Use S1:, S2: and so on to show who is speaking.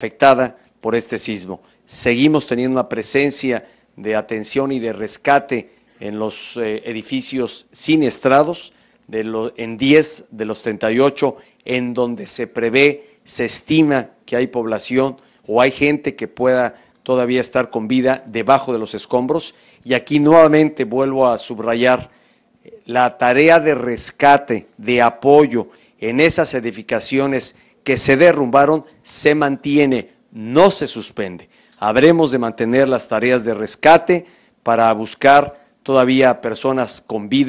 S1: afectada por este sismo. Seguimos teniendo una presencia de atención y de rescate en los eh, edificios siniestrados, de en 10 de los 38, en donde se prevé, se estima que hay población o hay gente que pueda todavía estar con vida debajo de los escombros. Y aquí nuevamente vuelvo a subrayar eh, la tarea de rescate, de apoyo en esas edificaciones que se derrumbaron se mantiene, no se suspende. Habremos de mantener las tareas de rescate para buscar todavía personas con vida.